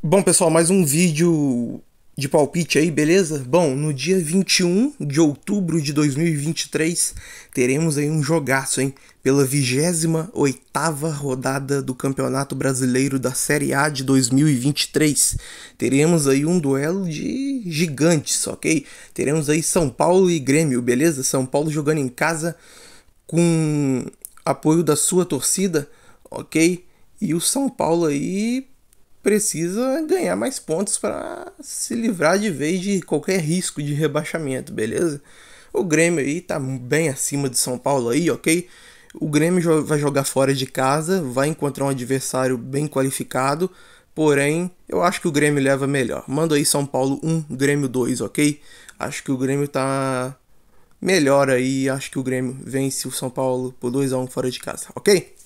Bom, pessoal, mais um vídeo de palpite aí, beleza? Bom, no dia 21 de outubro de 2023, teremos aí um jogaço, hein? Pela 28ª rodada do Campeonato Brasileiro da Série A de 2023. Teremos aí um duelo de gigantes, ok? Teremos aí São Paulo e Grêmio, beleza? São Paulo jogando em casa com apoio da sua torcida, ok? E o São Paulo aí precisa ganhar mais pontos para se livrar de vez de qualquer risco de rebaixamento, beleza? O Grêmio aí tá bem acima de São Paulo aí, ok? O Grêmio vai jogar fora de casa, vai encontrar um adversário bem qualificado, porém eu acho que o Grêmio leva melhor. Manda aí São Paulo 1, Grêmio 2, ok? Acho que o Grêmio tá melhor aí, acho que o Grêmio vence o São Paulo por 2 a 1 fora de casa, ok?